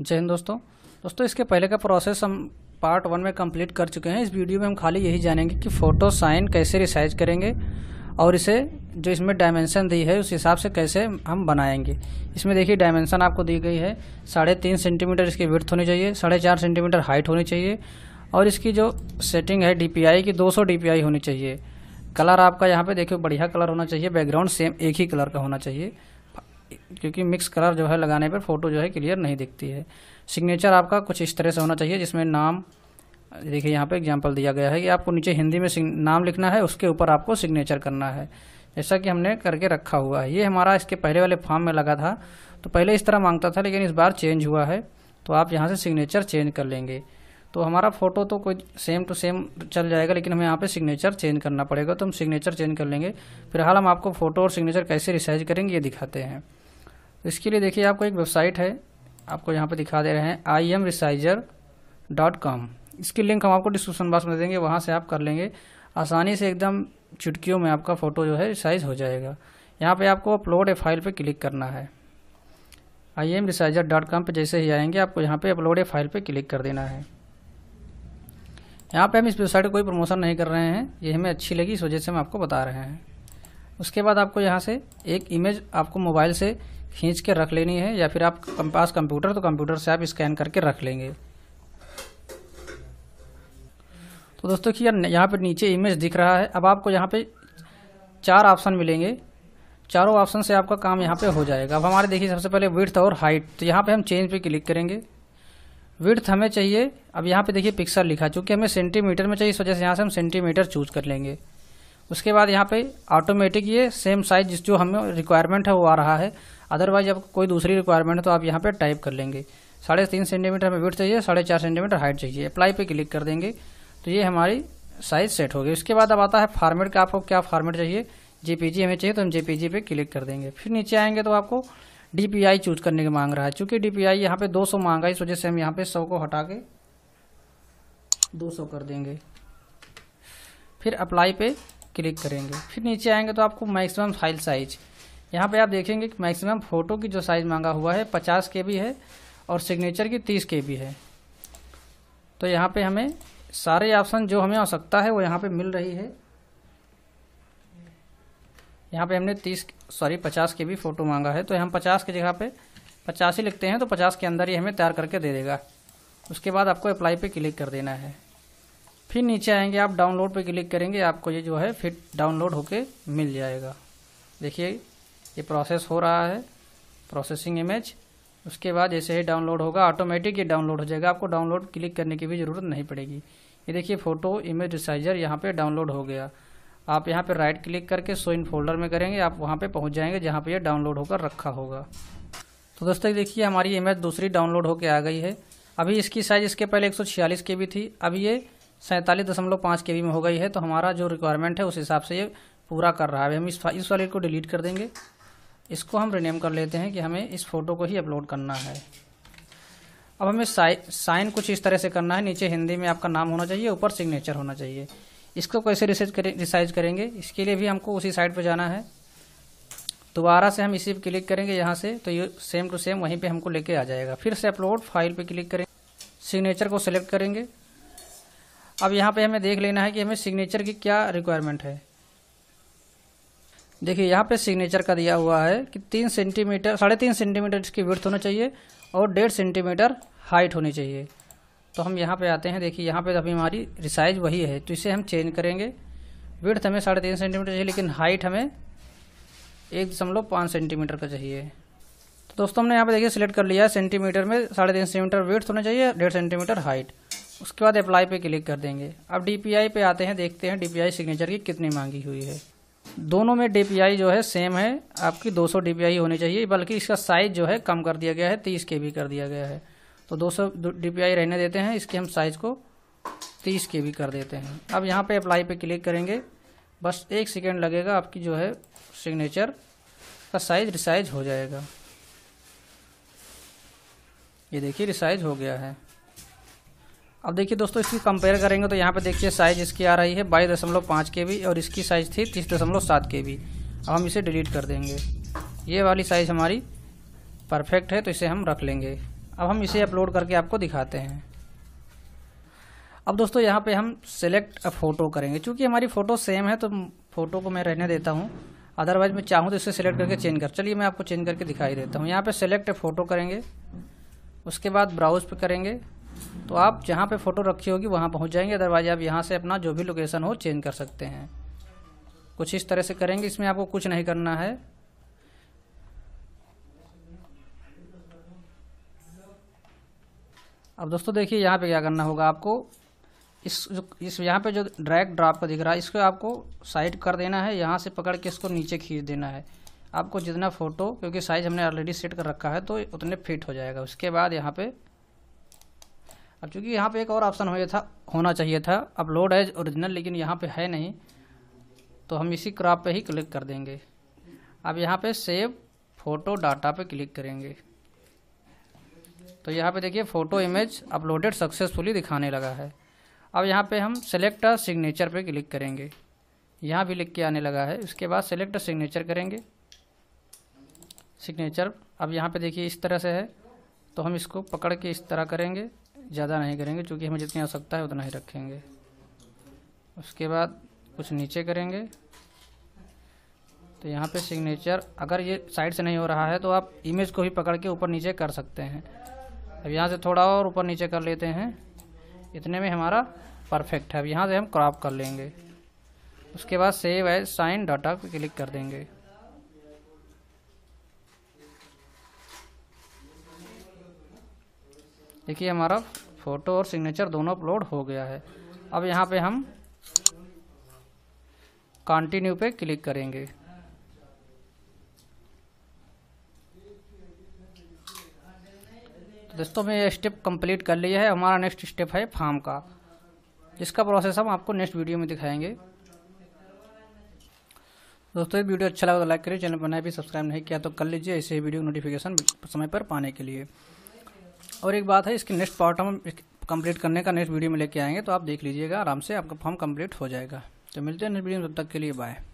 जय हिंद दोस्तों दोस्तों इसके पहले का प्रोसेस हम पार्ट वन में कंप्लीट कर चुके हैं इस वीडियो में हम खाली यही जानेंगे कि फ़ोटो साइन कैसे रिसाइज करेंगे और इसे जो इसमें डायमेंशन दी है उस हिसाब से कैसे हम बनाएंगे इसमें देखिए डायमेंशन आपको दी गई है साढ़े तीन सेंटीमीटर इसकी विर्थ होनी चाहिए साढ़े चार सेंटीमीटर हाइट होनी चाहिए और इसकी जो सेटिंग है डीपीआई की 200 डीपीआई होनी चाहिए कलर आपका यहाँ पे देखिए बढ़िया कलर होना चाहिए बैकग्राउंड सेम एक ही कलर का होना चाहिए क्योंकि मिक्स कलर जो है लगाने पर फ़ोटो जो है क्लियर नहीं दिखती है सिग्नेचर आपका कुछ इस तरह से होना चाहिए जिसमें नाम देखिए यहाँ पे एग्जांपल दिया गया है कि आपको नीचे हिंदी में नाम लिखना है उसके ऊपर आपको सिग्नेचर करना है जैसा कि हमने करके रखा हुआ है ये हमारा इसके पहले वाले फॉर्म में लगा था तो पहले इस तरह मांगता था लेकिन इस बार चेंज हुआ है तो आप यहाँ से सिग्नेचर चेंज कर लेंगे तो हमारा फ़ोटो तो कोई सेम टू सेम चल जाएगा लेकिन हमें यहाँ पे सिग्नेचर चेंज करना पड़ेगा तो हम सिग्नेचर चेंज कर लेंगे फिलहाल हम आपको फ़ोटो और सिग्नेचर कैसे रिसाइज करेंगे ये दिखाते हैं इसके लिए देखिए आपको एक वेबसाइट है आपको यहाँ पर दिखा दे रहे हैं imresizer dot com इसकी लिंक हम आपको डिस्क्रिप्शन बॉक्स में देंगे वहाँ से आप कर लेंगे आसानी से एकदम चुटकियों में आपका फ़ोटो जो है रिसाइज हो जाएगा यहाँ पे आपको अपलोड ए फाइल पे क्लिक करना है imresizer dot com पर जैसे ही आएंगे आपको यहाँ पे अपलोड ए फाइल पे क्लिक कर देना है यहाँ पे हम इस वेबसाइट को कोई प्रमोशन नहीं कर रहे हैं ये हमें अच्छी लगी इस वजह से हम आपको बता रहे हैं उसके बाद आपको यहाँ से एक इमेज आपको मोबाइल से खींच के रख लेनी है या फिर आप पास कंप्यूटर तो कंप्यूटर से आप स्कैन करके रख लेंगे तो दोस्तों कि यहाँ पर नीचे इमेज दिख रहा है अब आपको यहाँ पे चार ऑप्शन मिलेंगे चारों ऑप्शन से आपका काम यहाँ पे हो जाएगा अब हमारे देखिए सबसे पहले विर्थ और हाइट तो यहाँ पे हम चेंज पे क्लिक करेंगे विर्थ हमें चाहिए अब यहाँ पे देखिए पिक्सल लिखा चूँकि हमें सेंटीमीटर में चाहिए इस वजह से यहाँ से हम सेंटीमीटर चूज कर लेंगे उसके बाद यहाँ पर ऑटोमेटिक ये सेम साइज जिस जो हमें रिक्वायरमेंट है वो आ रहा है अदरवाइज आपको कोई दूसरी रिक्वायरमेंट है तो आप यहाँ पे टाइप कर लेंगे साढ़े तीन सेंटीमीटर हमें वेट चाहिए साढ़े चार सेंटीमीटर हाइट चाहिए अप्लाई पे क्लिक कर देंगे तो ये हमारी साइज सेट होगी उसके बाद अब आता है फार्मेट का आपको क्या फार्मेट चाहिए जेपीजी हमें चाहिए तो हम जेपीजी पे क्लिक कर देंगे फिर नीचे आएंगे तो आपको डीपीआई चूज करने की मांग रहा है चूंकि डीपीआई यहाँ पे 200 मांगा है इस वजह से हम यहाँ पे सौ को हटा के दो कर देंगे फिर अप्लाई पे क्लिक करेंगे फिर नीचे आएंगे तो आपको मैक्सिमम फाइल साइज यहाँ पे आप देखेंगे कि मैक्सिमम फ़ोटो की जो साइज़ मांगा हुआ है पचास के है और सिग्नेचर की तीस के है तो यहाँ पे हमें सारे ऑप्शन जो हमें आवश्यकता है वो यहाँ पे मिल रही है यहाँ पे हमने तीस सॉरी पचास के भी फ़ोटो मांगा है तो हम पचास की जगह पे पचास ही लिखते हैं तो पचास के अंदर ही हमें तैयार करके दे देगा उसके बाद आपको अप्लाई पे क्लिक कर देना है फिर नीचे आएंगे आप डाउनलोड पे क्लिक करेंगे आपको ये जो है फिर डाउनलोड होके मिल जाएगा देखिए ये प्रोसेस हो रहा है प्रोसेसिंग इमेज उसके बाद जैसे ही डाउनलोड होगा ऑटोमेटिक ये डाउनलोड हो जाएगा आपको डाउनलोड क्लिक करने की भी ज़रूरत नहीं पड़ेगी ये देखिए फ़ोटो इमेज रिसाइजर यहाँ पे डाउनलोड हो गया आप यहाँ पे राइट क्लिक करके सो इन फोल्डर में करेंगे आप वहाँ पे पहुँच जाएंगे जहाँ पे ये डाउनलोड होकर रखा होगा तो दोस्तों देखिए हमारी इमेज दूसरी डाउनलोड होकर आ गई है अभी इसकी साइज़ इसके पहले एक सौ छियालीस के बी थी अब ये सैंतालीस दशमलव पाँच के बी में हो गई है तो हमारा जो रिक्वायरमेंट है उस हिसाब से ये पूरा कर रहा है हम इस इस वाले को डिलीट कर देंगे इसको हम रिनेम कर लेते हैं कि हमें इस फोटो को ही अपलोड करना है अब हमें साइन कुछ इस तरह से करना है नीचे हिंदी में आपका नाम होना चाहिए ऊपर सिग्नेचर होना चाहिए इसको कैसे रिसर्च करें रिसाइज करेंगे इसके लिए भी हमको उसी साइड पर जाना है दोबारा से हम इसी पर क्लिक करेंगे यहाँ से तो ये सेम टू सेम वहीं पे हमको लेके आ जाएगा फिर से अपलोड फाइल पे क्लिक करें सिग्नेचर को सिलेक्ट करेंगे अब यहाँ पे हमें देख लेना है कि हमें सिग्नेचर की क्या रिक्वायरमेंट है देखिए यहाँ पे सिग्नेचर का दिया हुआ है कि तीन सेंटीमीटर साढ़े तीन सेंटीमीटर इसकी विर्थ होना चाहिए और डेढ़ सेंटीमीटर हाइट होनी चाहिए तो हम यहाँ पे आते हैं देखिए यहाँ पे अभी हमारी रिसाइज वही है तो इसे हम चेंज करेंगे विर्थ हमें साढ़े तीन सेंटीमीटर चाहिए लेकिन हाइट हमें एक दशमलव पाँच सेंटीमीटर का चाहिए तो दोस्तों हमने यहाँ पर देखिए सिलेक्ट कर लिया है सेंटीमीटर में साढ़े तीन सेंटीमीटर विर्थ होना चाहिए डेढ़ सेंटीमीटर हाइट उसके बाद अप्लाई पर क्लिक कर देंगे अब डी पे आते हैं देखते हैं डी सिग्नेचर की कितनी मांगी हुई है दोनों में डी जो है सेम है आपकी 200 सौ होनी चाहिए बल्कि इसका साइज जो है कम कर दिया गया है तीस के भी कर दिया गया है तो 200 सौ डी रहने देते हैं इसके हम साइज को तीस के भी कर देते हैं अब यहाँ पे अप्लाई पे क्लिक करेंगे बस एक सेकेंड लगेगा आपकी जो है सिग्नेचर का साइज रिसाइज हो जाएगा ये देखिए रिसाइज हो गया है अब देखिए दोस्तों इसकी कंपेयर करेंगे तो यहाँ पे देखिए साइज़ इसकी आ रही है बाईस दशमलव पाँच के बी और इसकी साइज़ थी तीस दशमलव सात के बी अब हम इसे डिलीट कर देंगे ये वाली साइज़ हमारी परफेक्ट है तो इसे हम रख लेंगे अब हम इसे अपलोड करके आपको दिखाते हैं अब दोस्तों यहाँ पे हम सेलेक्ट फ़ोटो करेंगे क्योंकि हमारी फ़ोटो सेम है तो फ़ोटो को मैं रहने देता हूँ अदरवाइज मैं चाहूँ तो इसे सेलेक्ट करके चेंज कर चलिए मैं आपको चेंज करके दिखाई देता हूँ यहाँ पे सेलेक्ट फ़ोटो करेंगे उसके बाद ब्राउज पे करेंगे तो आप जहाँ पे फ़ोटो रखी होगी वहाँ पहुँच जाएंगे अदरवाइज आप यहाँ से अपना जो भी लोकेशन हो चेंज कर सकते हैं कुछ इस तरह से करेंगे इसमें आपको कुछ नहीं करना है अब दोस्तों देखिए यहाँ पे क्या करना होगा आपको इस जो इस यहाँ पे जो ड्रैग ड्रॉप का दिख रहा है इसको आपको साइड कर देना है यहाँ से पकड़ के इसको नीचे खींच देना है आपको जितना फ़ोटो क्योंकि साइज़ हमने ऑलरेडी सेट कर रखा है तो उतने फिट हो जाएगा उसके बाद यहाँ पे अब चूँकि यहाँ पे एक और ऑप्शन हो था होना चाहिए था अपलोड एज ओरिजिनल लेकिन यहाँ पे है नहीं तो हम इसी क्रॉप पे ही क्लिक कर देंगे अब यहाँ पे सेव फ़ोटो डाटा पे क्लिक करेंगे तो यहाँ पे देखिए फ़ोटो इमेज अपलोडेड सक्सेसफुली दिखाने लगा है अब यहाँ पे हम सेलेक्ट सिग्नेचर पे क्लिक करेंगे यहाँ भी लिख के आने लगा है उसके बाद सेलेक्ट सिग्नेचर करेंगे सिग्नेचर अब यहाँ पे देखिए इस तरह से है तो हम इसको पकड़ के इस तरह करेंगे ज़्यादा नहीं करेंगे क्योंकि हमें जितनी आवश्यकता है उतना ही रखेंगे उसके बाद कुछ नीचे करेंगे तो यहाँ पे सिग्नेचर अगर ये साइड से नहीं हो रहा है तो आप इमेज को भी पकड़ के ऊपर नीचे कर सकते हैं अब यहाँ से थोड़ा और ऊपर नीचे कर लेते हैं इतने में हमारा परफेक्ट है अब यहाँ से हम क्रॉप कर लेंगे उसके बाद सेव एज साइन डाटा पर क्लिक कर देंगे देखिए हमारा फ़ोटो और सिग्नेचर दोनों अपलोड हो गया है अब यहाँ पे हम कंटिन्यू पे क्लिक करेंगे तो दोस्तों में ये स्टेप कंप्लीट कर लिया है हमारा नेक्स्ट स्टेप है फार्म का जिसका प्रोसेस हम आपको नेक्स्ट वीडियो में दिखाएंगे दोस्तों वीडियो अच्छा लगा तो लाइक करिए चैनल पर नए भी सब्सक्राइब नहीं किया तो कर लीजिए ऐसे वीडियो नोटिफिकेशन समय पर पाने के लिए और एक बात है इसके नेक्स्ट पार्ट हम कंप्लीट करने का नेक्स्ट वीडियो में लेके आएंगे तो आप देख लीजिएगा आराम से आपका फॉर्म कंप्लीट हो जाएगा तो मिलते हैं नेक्स्ट वीडियो में तब तक के लिए बाय